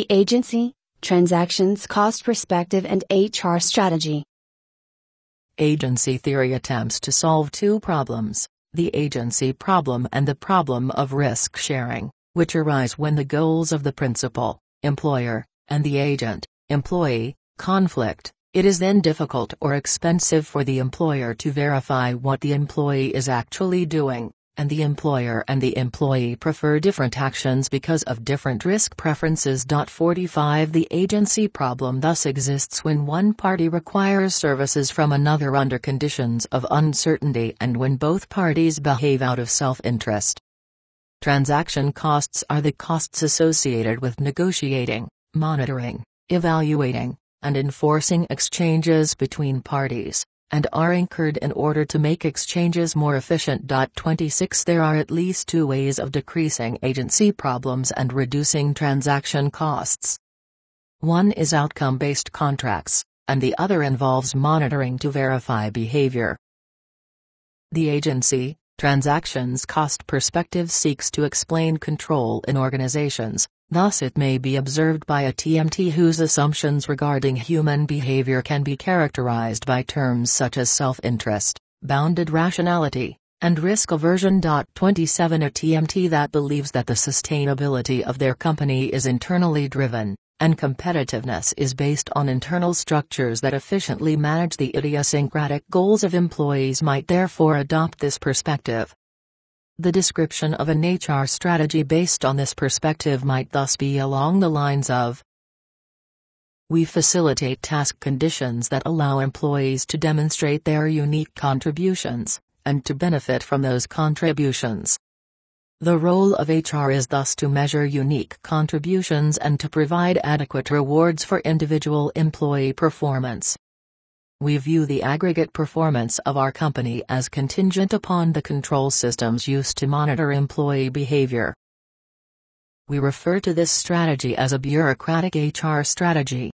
the agency, transactions cost perspective and HR strategy. Agency theory attempts to solve two problems, the agency problem and the problem of risk sharing, which arise when the goals of the principal, employer, and the agent, employee, conflict. It is then difficult or expensive for the employer to verify what the employee is actually doing and the employer and the employee prefer different actions because of different risk preferences. 45 The agency problem thus exists when one party requires services from another under conditions of uncertainty and when both parties behave out of self interest. Transaction costs are the costs associated with negotiating, monitoring, evaluating, and enforcing exchanges between parties, and are incurred in order to make exchanges more efficient. 26 There are at least two ways of decreasing agency problems and reducing transaction costs. One is outcome-based contracts, and the other involves monitoring to verify behavior. The agency, transactions cost perspective seeks to explain control in organizations, Thus it may be observed by a TMT whose assumptions regarding human behavior can be characterized by terms such as self-interest, bounded rationality, and risk aversion. 27 A TMT that believes that the sustainability of their company is internally driven, and competitiveness is based on internal structures that efficiently manage the idiosyncratic goals of employees might therefore adopt this perspective. The description of an HR strategy based on this perspective might thus be along the lines of We facilitate task conditions that allow employees to demonstrate their unique contributions and to benefit from those contributions. The role of HR is thus to measure unique contributions and to provide adequate rewards for individual employee performance. We view the aggregate performance of our company as contingent upon the control systems used to monitor employee behavior. We refer to this strategy as a bureaucratic HR strategy.